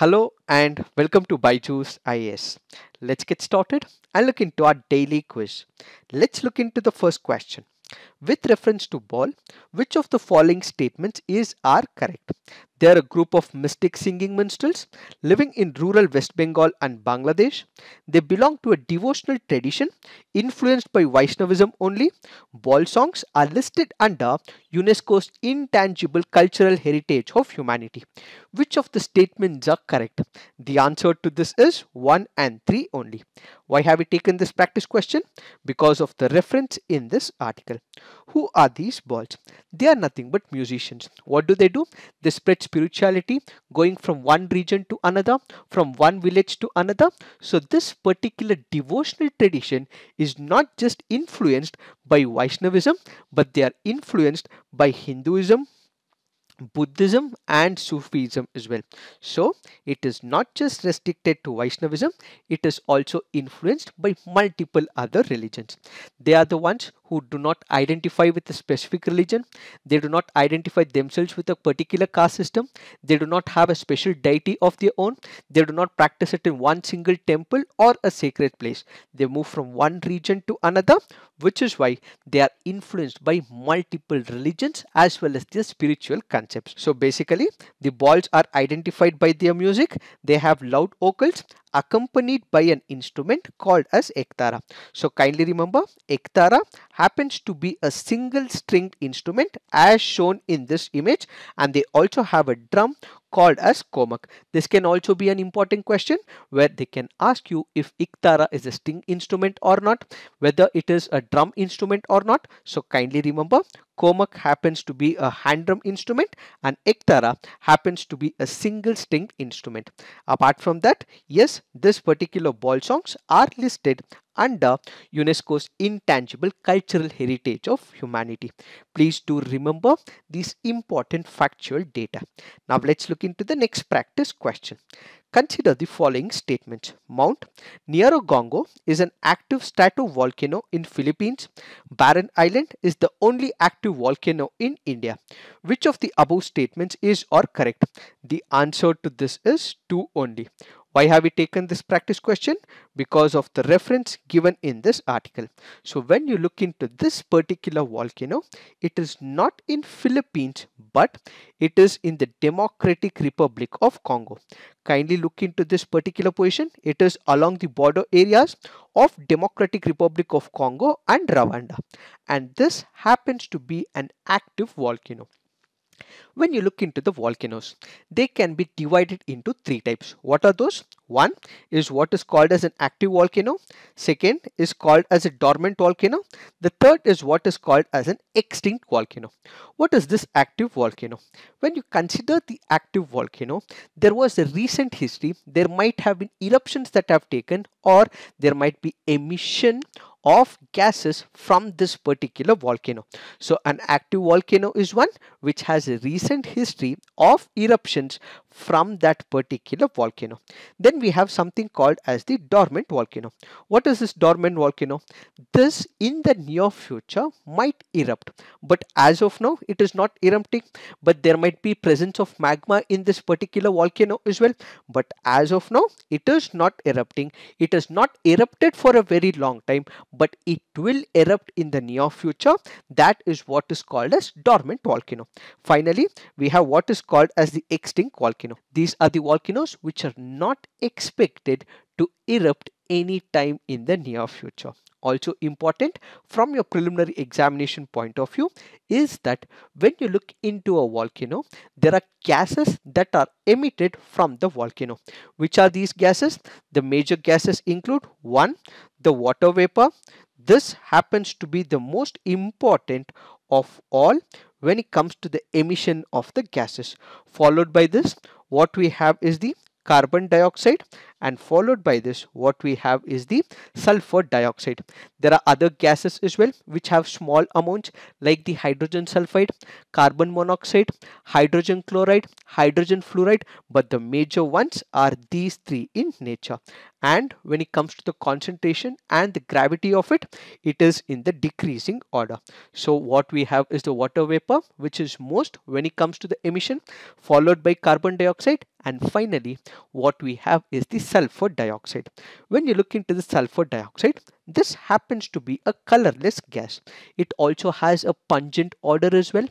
Hello and welcome to Byju's IS. Let's get started and look into our daily quiz. Let's look into the first question. With reference to ball, which of the following statements is are correct? They are a group of mystic singing minstrels living in rural West Bengal and Bangladesh. They belong to a devotional tradition influenced by Vaishnavism only. Ball songs are listed under UNESCO's Intangible Cultural Heritage of Humanity. Which of the statements are correct? The answer to this is 1 and 3 only. Why have we taken this practice question? Because of the reference in this article. Who are these balls? They are nothing but musicians. What do they do? They spread spirituality going from one region to another, from one village to another. So this particular devotional tradition is not just influenced by Vaishnavism, but they are influenced by Hinduism, Buddhism and Sufism as well. So it is not just restricted to Vaishnavism, it is also influenced by multiple other religions. They are the ones who do not identify with a specific religion, they do not identify themselves with a particular caste system, they do not have a special deity of their own, they do not practice it in one single temple or a sacred place. They move from one region to another, which is why they are influenced by multiple religions as well as their spiritual concepts. So basically, the balls are identified by their music, they have loud vocals accompanied by an instrument called as ektara. So kindly remember ektara happens to be a single stringed instrument as shown in this image and they also have a drum called as Komak. This can also be an important question where they can ask you if Iktara is a string instrument or not, whether it is a drum instrument or not. So kindly remember Komak happens to be a hand drum instrument and Ektara happens to be a single string instrument. Apart from that, yes, this particular ball songs are listed under uh, UNESCO's intangible cultural heritage of humanity. Please do remember these important factual data. Now let's look into the next practice question. Consider the following statements. Mount Nyiragongo is an active stratovolcano in Philippines. Barren Island is the only active volcano in India. Which of the above statements is or correct? The answer to this is two only. Why have we taken this practice question? Because of the reference given in this article. So when you look into this particular volcano, it is not in Philippines, but it is in the Democratic Republic of Congo. Kindly look into this particular position. It is along the border areas of Democratic Republic of Congo and Rwanda. And this happens to be an active volcano. When you look into the volcanoes, they can be divided into three types. What are those? One is what is called as an active volcano. Second is called as a dormant volcano. The third is what is called as an extinct volcano. What is this active volcano? When you consider the active volcano, there was a recent history. There might have been eruptions that have taken or there might be emission of gases from this particular volcano. So an active volcano is one which has a recent history of eruptions from that particular volcano. Then we have something called as the dormant volcano. What is this dormant volcano? This in the near future might erupt, but as of now it is not erupting, but there might be presence of magma in this particular volcano as well. But as of now it is not erupting. It has not erupted for a very long time, but it will erupt in the near future. That is what is called as dormant volcano. Finally, we have what is called as the extinct volcano volcano. These are the volcanoes which are not expected to erupt any time in the near future. Also important from your preliminary examination point of view is that when you look into a volcano, there are gases that are emitted from the volcano. Which are these gases? The major gases include one, the water vapor. This happens to be the most important of all when it comes to the emission of the gases. Followed by this, what we have is the carbon dioxide and followed by this what we have is the sulfur dioxide there are other gases as well which have small amounts like the hydrogen sulfide carbon monoxide hydrogen chloride hydrogen fluoride but the major ones are these three in nature and when it comes to the concentration and the gravity of it it is in the decreasing order so what we have is the water vapor which is most when it comes to the emission followed by carbon dioxide and finally what we have is the sulfur dioxide when you look into the sulfur dioxide this happens to be a colorless gas it also has a pungent odor as well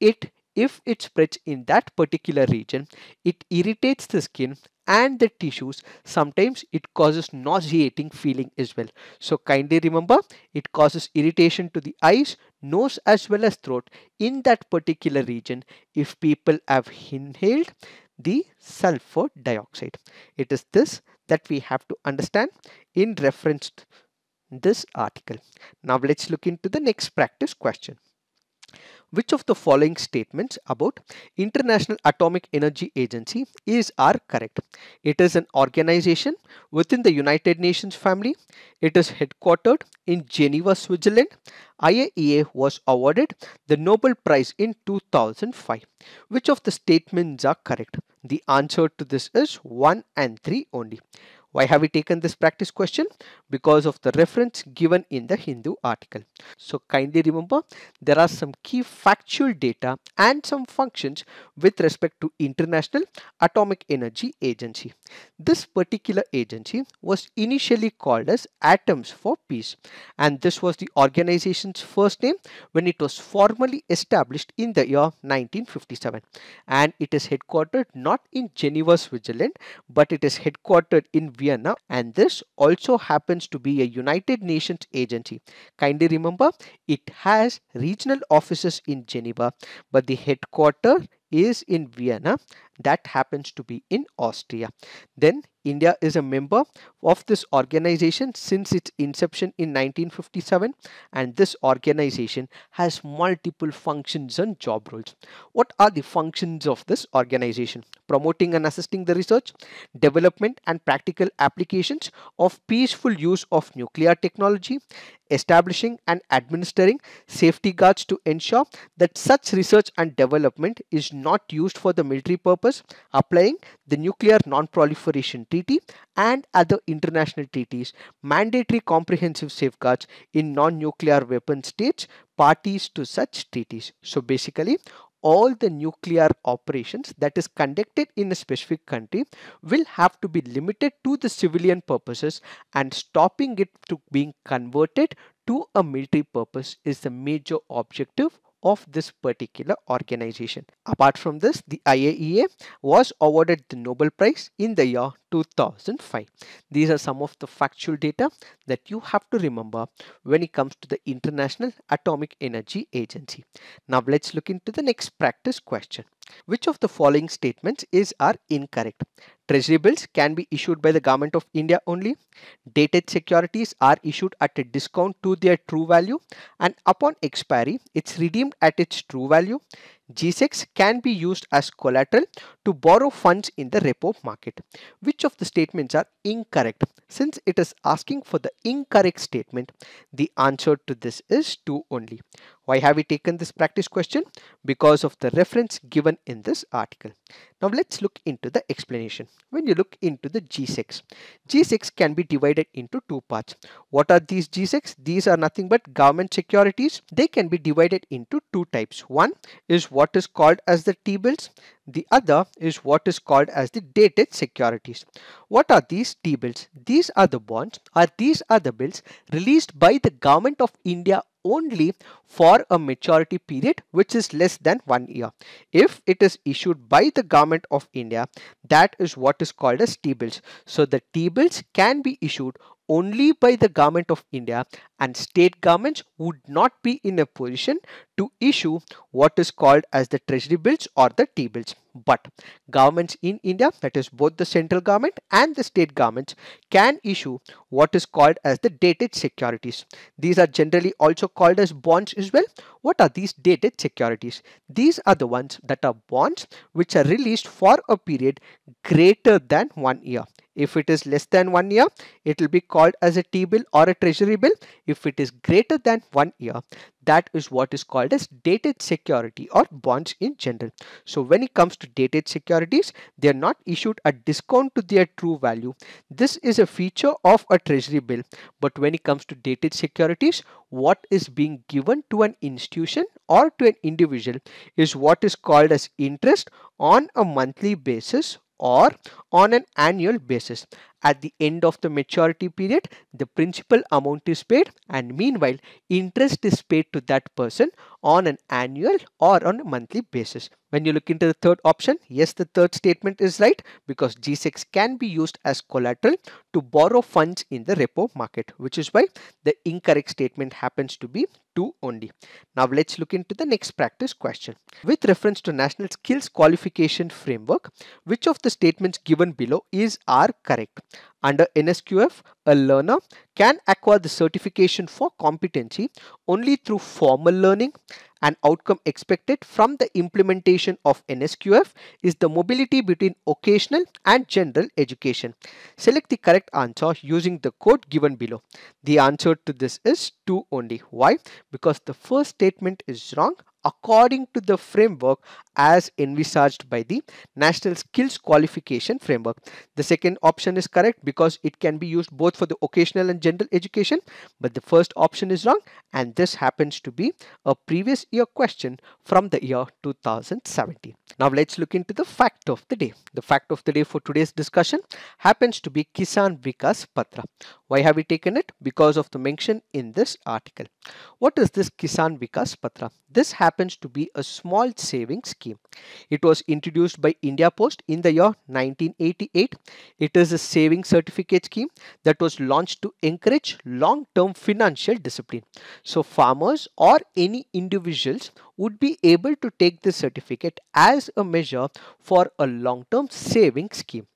it if it spreads in that particular region, it irritates the skin and the tissues sometimes it causes nauseating feeling as well so kindly remember it causes irritation to the eyes nose as well as throat in that particular region if people have inhaled the sulfur dioxide it is this that we have to understand in reference to this article now let's look into the next practice question which of the following statements about International Atomic Energy Agency is are correct? It is an organization within the United Nations family. It is headquartered in Geneva, Switzerland. IAEA was awarded the Nobel Prize in 2005. Which of the statements are correct? The answer to this is 1 and 3 only. Why have we taken this practice question? Because of the reference given in the Hindu article. So kindly remember there are some key factual data and some functions with respect to International Atomic Energy Agency. This particular agency was initially called as Atoms for Peace and this was the organization's first name when it was formally established in the year 1957 and it is headquartered not in Geneva, Switzerland but it is headquartered in Vienna and this also happens to be a United Nations agency. Kindly remember it has regional offices in Geneva but the headquarters is in Vienna that happens to be in Austria. Then India is a member of this organization since its inception in 1957 and this organization has multiple functions and job roles. What are the functions of this organization? Promoting and assisting the research, development and practical applications of peaceful use of nuclear technology, establishing and administering safety guards to ensure that such research and development is not used for the military purpose, applying the Nuclear Non-Proliferation Treaty and other international treaties, mandatory comprehensive safeguards in non-nuclear weapon states parties to such treaties. So basically, all the nuclear operations that is conducted in a specific country will have to be limited to the civilian purposes and stopping it to being converted to a military purpose is the major objective of this particular organization. Apart from this, the IAEA was awarded the Nobel Prize in the year 2005. These are some of the factual data that you have to remember when it comes to the International Atomic Energy Agency. Now let's look into the next practice question. Which of the following statements is are incorrect? Treasury bills can be issued by the Government of India only. Dated securities are issued at a discount to their true value and upon expiry, it's redeemed at its true value. G6 can be used as collateral to borrow funds in the repo market. Which of the statements are incorrect? Since it is asking for the incorrect statement, the answer to this is 2 only. Why have we taken this practice question? Because of the reference given in this article. Now let's look into the explanation. When you look into the G6, G6 can be divided into two parts. What are these G6? These are nothing but government securities. They can be divided into two types. One is what is called as the T-bills. The other is what is called as the dated securities. What are these T-bills? These are the bonds or these are the bills released by the government of India only for a maturity period which is less than one year. If it is issued by the government of India, that is what is called as T-bills. So the T-bills can be issued only by the government of India and state governments would not be in a position to issue what is called as the treasury bills or the T-bills. But governments in India, that is both the central government and the state governments can issue what is called as the dated securities. These are generally also called as bonds as well. What are these dated securities? These are the ones that are bonds which are released for a period greater than one year. If it is less than one year, it will be called as a T-bill or a treasury bill. If it is greater than one year, that is what is called as dated security or bonds in general. So when it comes to dated securities, they are not issued at discount to their true value. This is a feature of a treasury bill. But when it comes to dated securities, what is being given to an institution or to an individual is what is called as interest on a monthly basis or on an annual basis. At the end of the maturity period, the principal amount is paid and meanwhile interest is paid to that person on an annual or on a monthly basis. When you look into the third option, yes, the third statement is right because G6 can be used as collateral to borrow funds in the repo market, which is why the incorrect statement happens to be 2 only. Now let's look into the next practice question. With reference to National Skills Qualification Framework, which of the statements given below is are correct? Under NSQF, a learner can acquire the certification for competency only through formal learning. An outcome expected from the implementation of NSQF is the mobility between occasional and general education. Select the correct answer using the code given below. The answer to this is 2 only. Why? Because the first statement is wrong according to the framework as envisaged by the National Skills Qualification Framework. The second option is correct because it can be used both for the occasional and general education, but the first option is wrong and this happens to be a previous year question from the year 2017. Now let's look into the fact of the day. The fact of the day for today's discussion happens to be Kisan Vikas Patra. Why have we taken it? Because of the mention in this article. What is this Kisan Vikas Patra? This happens to be a small savings scheme. It was introduced by India Post in the year 1988. It is a saving certificate scheme that was launched to encourage long-term financial discipline. So farmers or any individuals would be able to take this certificate as a measure for a long-term saving scheme.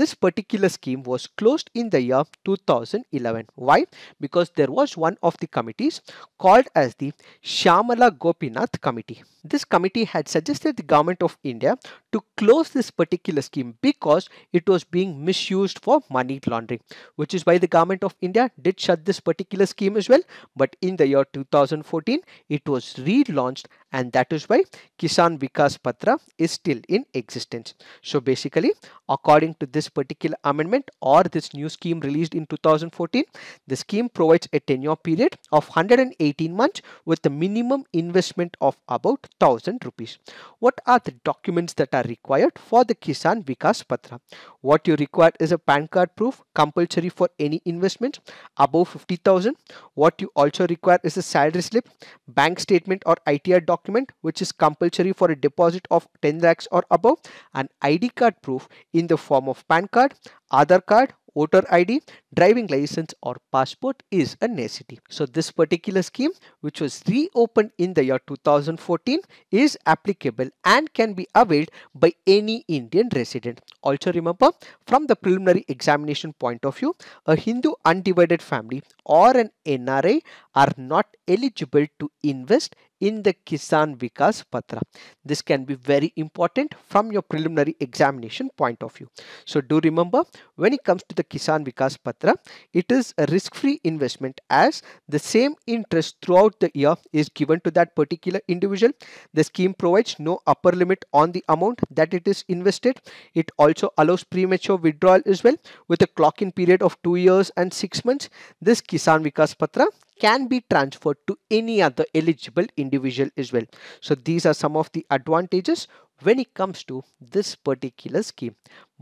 This particular scheme was closed in the year 2011. Why? Because there was one of the committees called as the Shamala Gopinath Committee. This committee had suggested the government of India to close this particular scheme because it was being misused for money laundering, which is why the government of India did shut this particular scheme as well. But in the year 2014, it was relaunched and that is why Kisan Vikas Patra is still in existence. So basically according to this particular amendment or this new scheme released in 2014 the scheme provides a tenure period of 118 months with a minimum investment of about 1000 rupees. What are the documents that are required for the Kisan Vikas Patra? What you require is a PAN card proof compulsory for any investment above 50,000. What you also require is a salary slip, bank statement or ITR document document which is compulsory for a deposit of 10 lakhs or above, an ID card proof in the form of PAN card, other card, voter ID, driving license or passport is a necessity. So this particular scheme which was reopened in the year 2014 is applicable and can be availed by any Indian resident. Also remember from the preliminary examination point of view, a Hindu undivided family or an NRI are not eligible to invest in the Kisan Vikas Patra. This can be very important from your preliminary examination point of view. So do remember when it comes to the Kisan Vikas Patra, it is a risk-free investment as the same interest throughout the year is given to that particular individual. The scheme provides no upper limit on the amount that it is invested. It also allows premature withdrawal as well with a clock-in period of 2 years and 6 months. This Kisan Vikas Patra can be transferred to any other eligible individual as well. So these are some of the advantages when it comes to this particular scheme.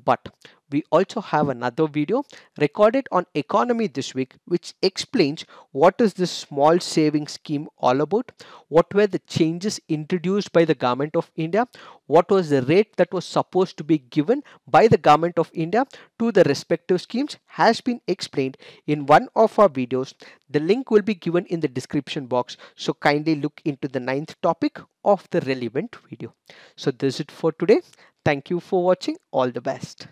But we also have another video recorded on economy this week which explains what is this small saving scheme all about what were the changes introduced by the government of india what was the rate that was supposed to be given by the government of india to the respective schemes has been explained in one of our videos the link will be given in the description box so kindly look into the ninth topic of the relevant video so this is it for today thank you for watching all the best